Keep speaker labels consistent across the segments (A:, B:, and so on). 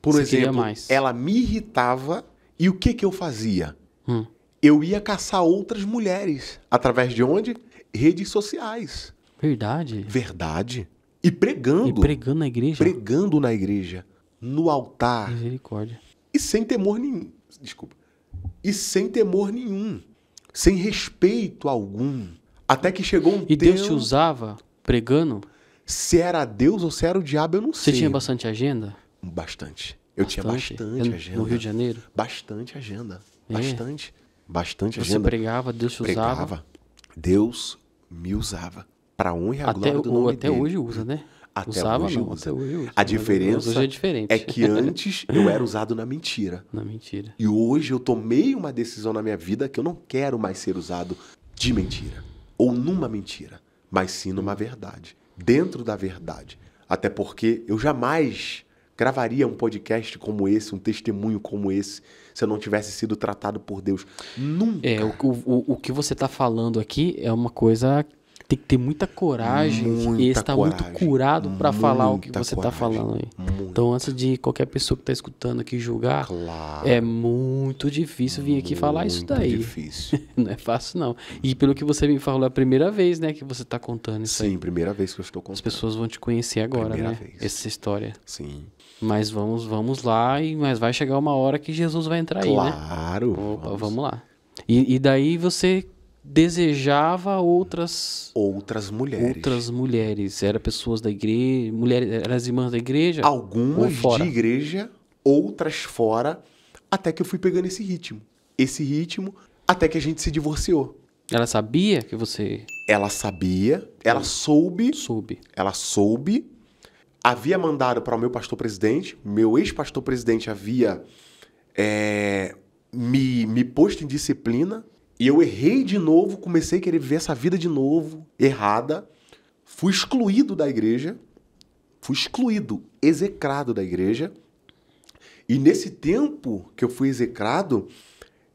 A: Por Você exemplo, ela me irritava e o que, que eu fazia? Hum. Eu ia caçar outras mulheres. Através de onde? Redes sociais. Verdade. Verdade. E pregando. E pregando na igreja. Pregando na igreja. No altar. Misericórdia. E sem temor nenhum. Desculpa e sem temor nenhum, sem respeito algum. Até que chegou um E Deus te usava pregando? Se era Deus ou se era o diabo, eu não Você
B: sei. Você tinha bastante agenda? Bastante. Eu tinha bastante eu, agenda. No Rio de Janeiro? Bastante agenda. É. Bastante.
A: Bastante Você agenda. Você pregava, Deus te usava? Pregava. Deus me usava. Para honra e a até, glória do nome Até dele. hoje
B: usa, né? Até Usava, hoje não, usa. Até hoje A diferença é hoje é, diferente. é que antes eu era
A: usado na mentira.
B: Na mentira.
A: E hoje eu tomei uma decisão na minha vida que eu não quero mais ser usado de mentira. Ou numa mentira, mas sim numa verdade. Dentro da verdade. Até porque eu jamais gravaria um podcast como esse, um testemunho como esse, se eu não tivesse sido tratado por Deus. Nunca. É, o, o, o que você está falando
B: aqui é uma coisa tem que ter muita coragem muita e estar coragem, muito curado para falar o que você está falando aí. Muita. Então, antes de qualquer pessoa que está escutando aqui julgar, claro. é muito difícil vir aqui muito falar isso daí. Difícil. não é fácil não. E pelo que você me falou é a primeira vez, né, que você está contando isso. Sim, aí. primeira vez que eu estou contando. As pessoas vão te conhecer agora, primeira né? Vez. Essa história. Sim. Mas vamos, vamos lá e mas vai chegar uma hora que Jesus vai entrar claro, aí, né? Claro. Vamos. vamos lá. E, e daí você desejava outras outras mulheres. Outras mulheres, era pessoas da igreja, mulheres, eram as irmãs da
A: igreja, algumas de igreja, outras fora, até que eu fui pegando esse ritmo. Esse ritmo até que a gente se divorciou. Ela sabia que você Ela sabia, ela soube. Soube. Ela soube. Havia mandado para o meu pastor presidente, meu ex-pastor presidente havia é, me, me posto em disciplina e eu errei de novo, comecei a querer viver essa vida de novo, errada. Fui excluído da igreja, fui excluído, execrado da igreja. E nesse tempo que eu fui execrado,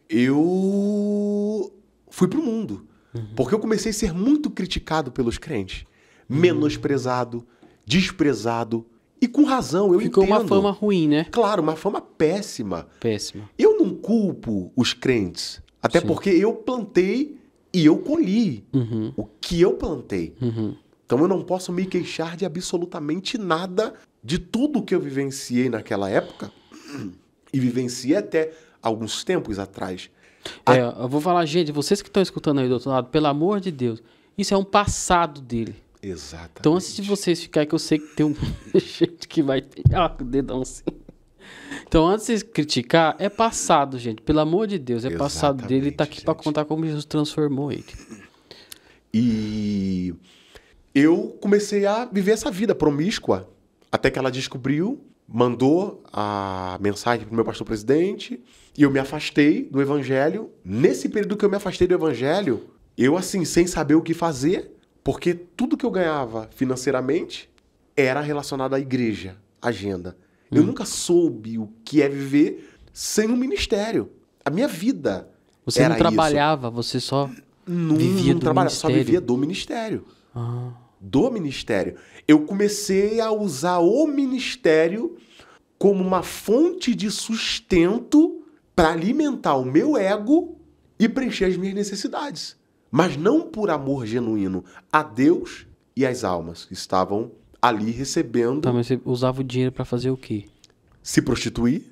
A: eu fui pro mundo. Uhum. Porque eu comecei a ser muito criticado pelos crentes, uhum. menosprezado, desprezado. E com razão, eu Ficou entendo. uma fama ruim, né? Claro, uma fama péssima. Péssima. Eu não culpo os crentes até Sim. porque eu plantei e eu colhi uhum. o que eu plantei. Uhum. Então eu não posso me queixar de absolutamente nada de tudo que eu vivenciei naquela época e vivenciei até alguns tempos atrás. É, eu vou falar, gente, vocês que estão
B: escutando aí do outro lado, pelo amor de Deus, isso é um passado dele. Exatamente. Então, antes de vocês ficarem, que eu sei que tem um gente que vai pegar o dedão assim. Então, antes de criticar, é passado, gente. Pelo amor de Deus, é Exatamente, passado dele. Ele tá aqui para contar como Jesus transformou ele.
A: E eu comecei a viver essa vida promíscua. Até que ela descobriu, mandou a mensagem pro meu pastor presidente. E eu me afastei do evangelho. Nesse período que eu me afastei do evangelho, eu, assim, sem saber o que fazer, porque tudo que eu ganhava financeiramente era relacionado à igreja, agenda. Eu hum. nunca soube o que é viver sem um ministério. A minha vida. Você era não trabalhava,
B: isso. você só não, vivia não do trabalhava, ministério. só vivia
A: do ministério. Ah. Do ministério. Eu comecei a usar o ministério como uma fonte de sustento para alimentar o meu ego e preencher as minhas necessidades. Mas não por amor genuíno a Deus e às almas que estavam ali recebendo. Tá, mas você usava
B: o dinheiro para fazer o quê? Se prostituir,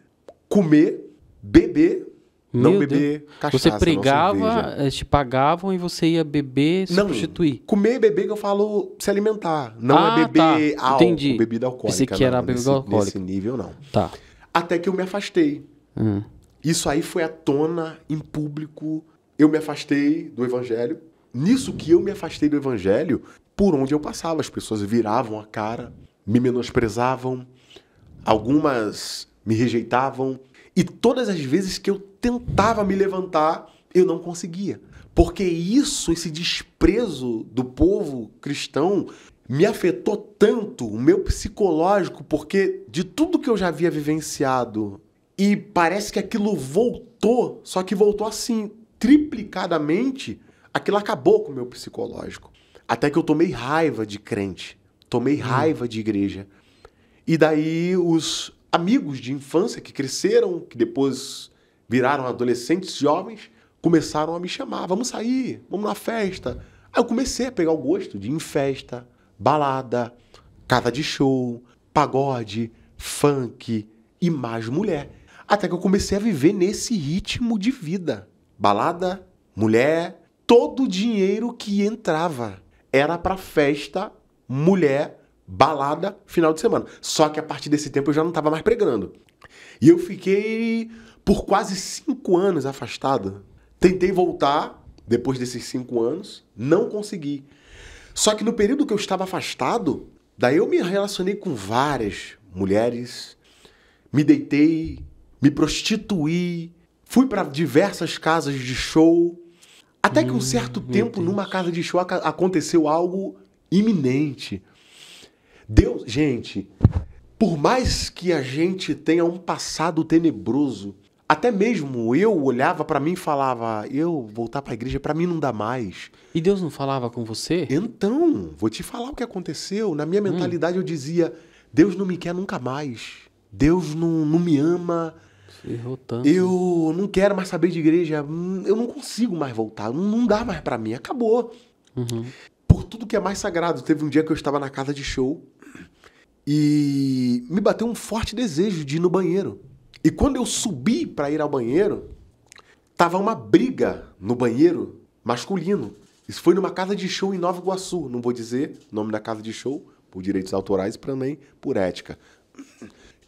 B: comer, beber, Meu não beber Deus. cachaça. Você pregava, eh, te pagavam e você ia beber, se não, prostituir.
A: Comer e beber que eu falo se alimentar. Não é ah, é beber tá. álcool, Entendi. bebida alcoólica. Pensei que era não, bebida nesse, alcoólica. Nesse nível, não. Tá. Até que eu me afastei. Hum. Isso aí foi à tona em público. Eu me afastei do evangelho. Nisso que eu me afastei do evangelho, por onde eu passava. As pessoas viravam a cara, me menosprezavam, algumas me rejeitavam. E todas as vezes que eu tentava me levantar, eu não conseguia. Porque isso, esse desprezo do povo cristão, me afetou tanto o meu psicológico, porque de tudo que eu já havia vivenciado, e parece que aquilo voltou, só que voltou assim, triplicadamente, aquilo acabou com o meu psicológico. Até que eu tomei raiva de crente, tomei hum. raiva de igreja. E daí os amigos de infância que cresceram, que depois viraram adolescentes, jovens, começaram a me chamar: vamos sair, vamos na festa. Aí eu comecei a pegar o gosto de ir em festa, balada, casa de show, pagode, funk e mais mulher. Até que eu comecei a viver nesse ritmo de vida: balada, mulher, todo o dinheiro que entrava era para festa, mulher, balada, final de semana. Só que a partir desse tempo eu já não estava mais pregando. E eu fiquei por quase cinco anos afastado. Tentei voltar depois desses cinco anos, não consegui. Só que no período que eu estava afastado, daí eu me relacionei com várias mulheres, me deitei, me prostituí, fui para diversas casas de show, até que um hum, certo hum, tempo, numa casa de show, aconteceu algo iminente. Deus, gente, por mais que a gente tenha um passado tenebroso, até mesmo eu olhava para mim e falava: eu voltar para a igreja para mim não dá mais. E Deus não falava com você? Então, vou te falar o que aconteceu. Na minha hum. mentalidade hum. eu dizia: Deus não me quer nunca mais. Deus não, não me ama. Eu não quero mais saber de igreja. Hum, eu não consigo mais voltar. Não dá mais para mim. Acabou. Uhum. Por tudo que é mais sagrado. Teve um dia que eu estava na casa de show e me bateu um forte desejo de ir no banheiro. E quando eu subi para ir ao banheiro, tava uma briga no banheiro masculino. Isso foi numa casa de show em Nova Iguaçu. Não vou dizer o nome da casa de show, por direitos autorais, também por ética.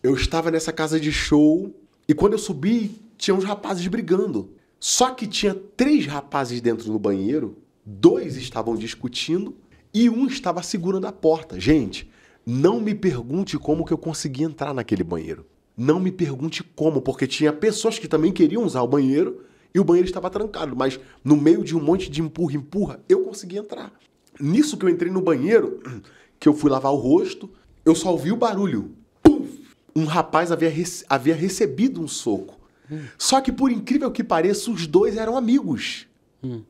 A: Eu estava nessa casa de show e quando eu subi, tinha uns rapazes brigando. Só que tinha três rapazes dentro no banheiro, dois estavam discutindo e um estava segurando a porta. Gente, não me pergunte como que eu consegui entrar naquele banheiro. Não me pergunte como, porque tinha pessoas que também queriam usar o banheiro e o banheiro estava trancado, mas no meio de um monte de empurra, empurra, eu consegui entrar. Nisso que eu entrei no banheiro, que eu fui lavar o rosto, eu só ouvi o barulho um rapaz havia, rece havia recebido um soco. Hum. Só que, por incrível que pareça, os dois eram amigos. Hum.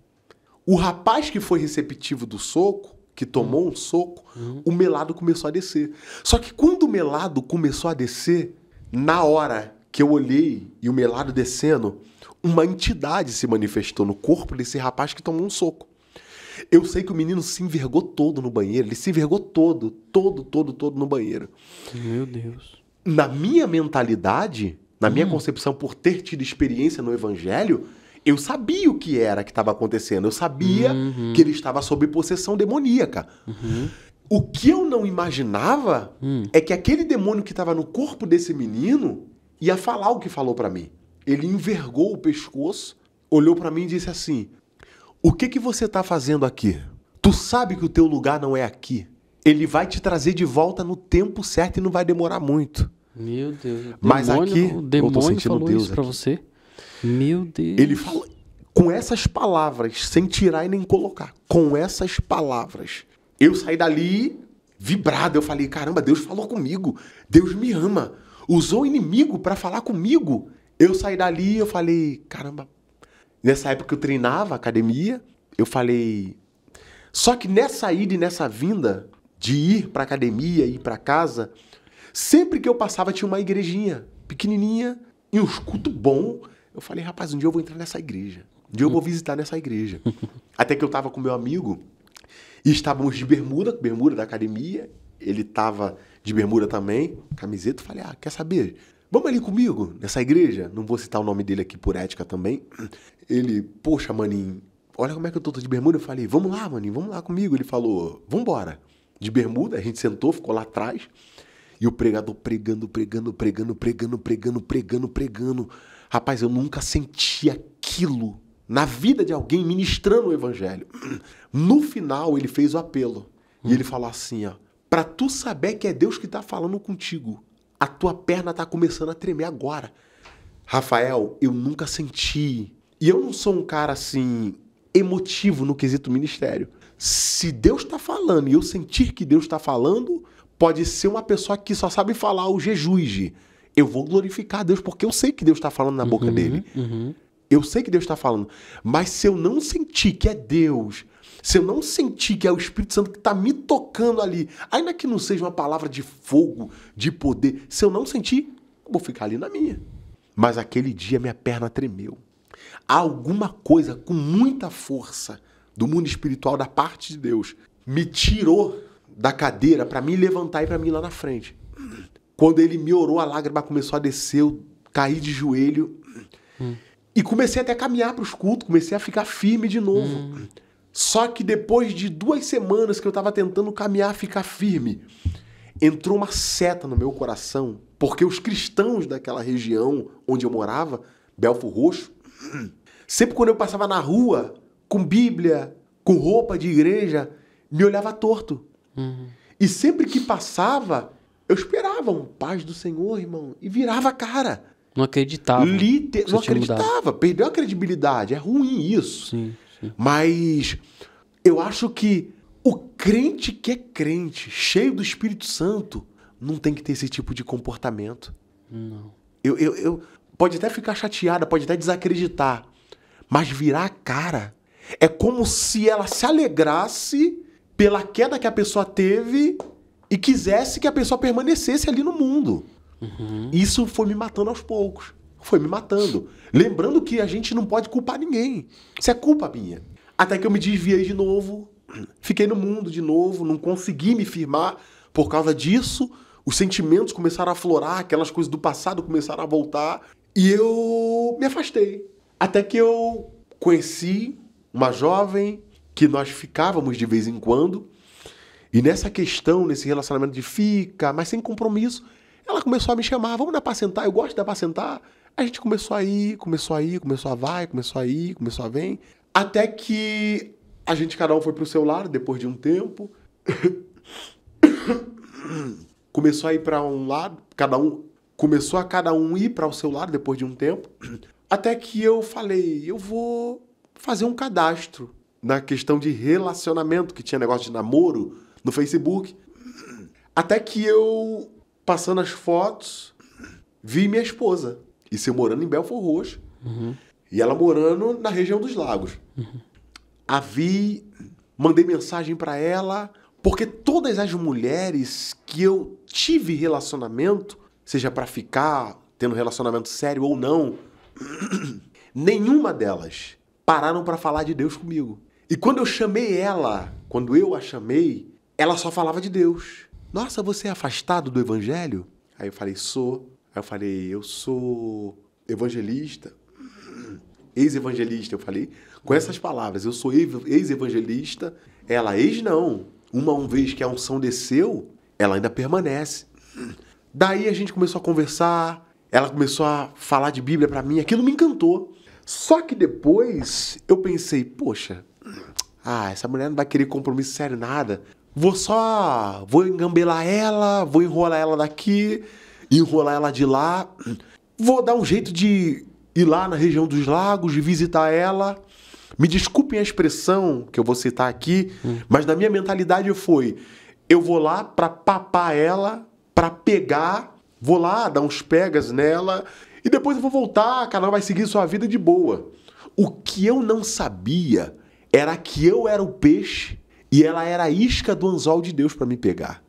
A: O rapaz que foi receptivo do soco, que tomou um soco, o melado começou a descer. Só que quando o melado começou a descer, na hora que eu olhei e o melado descendo, uma entidade se manifestou no corpo desse rapaz que tomou um soco. Eu sei que o menino se envergou todo no banheiro, ele se envergou todo, todo, todo, todo no banheiro. Meu Deus na minha mentalidade, na minha hum. concepção, por ter tido experiência no evangelho, eu sabia o que era que estava acontecendo. Eu sabia uhum. que ele estava sob possessão demoníaca. Uhum. O que eu não imaginava uhum. é que aquele demônio que estava no corpo desse menino ia falar o que falou para mim. Ele envergou o pescoço, olhou para mim e disse assim: "O que que você está fazendo aqui? Tu sabe que o teu lugar não é aqui. Ele vai te trazer de volta no tempo certo e não vai demorar muito.
B: Meu Deus. Demônio, Mas aqui. O demônio falou Deus isso para
A: você. Meu Deus. Ele falou com essas palavras, sem tirar e nem colocar. Com essas palavras. Eu saí dali vibrado. Eu falei: caramba, Deus falou comigo. Deus me ama. Usou o inimigo para falar comigo. Eu saí dali eu falei: caramba. Nessa época eu treinava academia. Eu falei. Só que nessa ida e nessa vinda, de ir para academia, ir para casa, sempre que eu passava tinha uma igrejinha pequenininha e um escuto bom. Eu falei, rapaz, um dia eu vou entrar nessa igreja. Um dia eu vou visitar nessa igreja. Até que eu estava com meu amigo e estávamos de bermuda, bermuda da academia. Ele estava de bermuda também, camiseta. Eu falei, ah, quer saber? Vamos ali comigo, nessa igreja. Não vou citar o nome dele aqui por ética também. Ele, poxa, maninho, olha como é que eu tô, tô de bermuda. Eu falei, vamos lá, maninho, vamos lá comigo. Ele falou, vambora. embora de bermuda, a gente sentou, ficou lá atrás. E o pregador pregando, pregando, pregando, pregando, pregando, pregando, pregando. Rapaz, eu nunca senti aquilo na vida de alguém ministrando o evangelho. No final, ele fez o apelo. Hum. E ele falou assim, ó: "Para tu saber que é Deus que está falando contigo, a tua perna está começando a tremer agora." Rafael, eu nunca senti. E eu não sou um cara assim emotivo no quesito ministério se Deus está falando e eu sentir que Deus está falando, pode ser uma pessoa que só sabe falar o jejuge. Eu vou glorificar Deus porque eu sei que Deus está falando na uhum, boca dele. Uhum. Eu sei que Deus está falando. Mas se eu não sentir que é Deus, se eu não sentir que é o Espírito Santo que está me tocando ali, ainda que não seja uma palavra de fogo, de poder, se eu não sentir, eu vou ficar ali na minha. Mas aquele dia minha perna tremeu. Alguma coisa com muita força do mundo espiritual, da parte de Deus, me tirou da cadeira para me levantar e para mim ir lá na frente. Quando ele me orou, a lágrima começou a descer, eu caí de joelho. Hum. E comecei até a caminhar para os cultos, comecei a ficar firme de novo. Hum. Só que depois de duas semanas que eu estava tentando caminhar, ficar firme, entrou uma seta no meu coração, porque os cristãos daquela região onde eu morava, Belfo Roxo, sempre quando eu passava na rua, com Bíblia, com roupa de igreja, me olhava torto. Uhum. E sempre que passava, eu esperava um paz do Senhor, irmão, e virava a cara. Não acreditava. Liter... Não acreditava, perdeu a credibilidade. É ruim isso. Sim, sim. Mas eu acho que o crente que é crente, cheio do Espírito Santo, não tem que ter esse tipo de comportamento. Não. Eu, eu, eu pode até ficar chateada, pode até desacreditar, mas virar a cara é como se ela se alegrasse pela queda que a pessoa teve e quisesse que a pessoa permanecesse ali no mundo. Uhum. Isso foi me matando aos poucos. Foi me matando. Lembrando que a gente não pode culpar ninguém. Isso é culpa minha. Até que eu me desviei de novo, fiquei no mundo de novo, não consegui me firmar por causa disso. Os sentimentos começaram a aflorar, aquelas coisas do passado começaram a voltar. E eu me afastei. Até que eu conheci uma jovem que nós ficávamos de vez em quando. E nessa questão, nesse relacionamento de fica, mas sem compromisso, ela começou a me chamar, vamos dar pra sentar, eu gosto de dar pra sentar. A gente começou a ir, começou a ir, começou a vai, começou a ir, começou a vem. Até que a gente, cada um foi pro seu lado depois de um tempo. começou a ir para um lado, cada um. Começou a cada um ir para o seu lado depois de um tempo. Até que eu falei, eu vou fazer um cadastro na questão de relacionamento, que tinha negócio de namoro no Facebook. Até que eu, passando as fotos, vi minha esposa. Isso eu morando em Belfort Roxo. Uhum. E ela morando na região dos lagos. Uhum. A vi, mandei mensagem para ela, porque todas as mulheres que eu tive relacionamento, seja para ficar, tendo relacionamento sério ou não, nenhuma delas pararam para falar de Deus comigo. E quando eu chamei ela, quando eu a chamei, ela só falava de Deus. Nossa, você é afastado do evangelho? Aí eu falei, sou. Aí eu falei, eu sou evangelista, ex-evangelista. Eu falei com essas palavras, eu sou ex-evangelista. Ela, ex não. Uma, um vez que a unção desceu, ela ainda permanece. Daí a gente começou a conversar, ela começou a falar de Bíblia para mim, aquilo me encantou. Só que depois eu pensei, poxa, ah, essa mulher não vai querer compromisso sério nada. Vou só, vou engambelar ela, vou enrolar ela daqui, enrolar ela de lá. Vou dar um jeito de ir lá na região dos lagos, de visitar ela. Me desculpem a expressão que eu vou citar aqui, hum. mas na minha mentalidade foi: eu vou lá para papar ela, para pegar, vou lá dar uns pegas nela e depois eu vou voltar, o canal vai seguir sua vida de boa. O que eu não sabia era que eu era o peixe e ela era a isca do anzol de Deus para me pegar.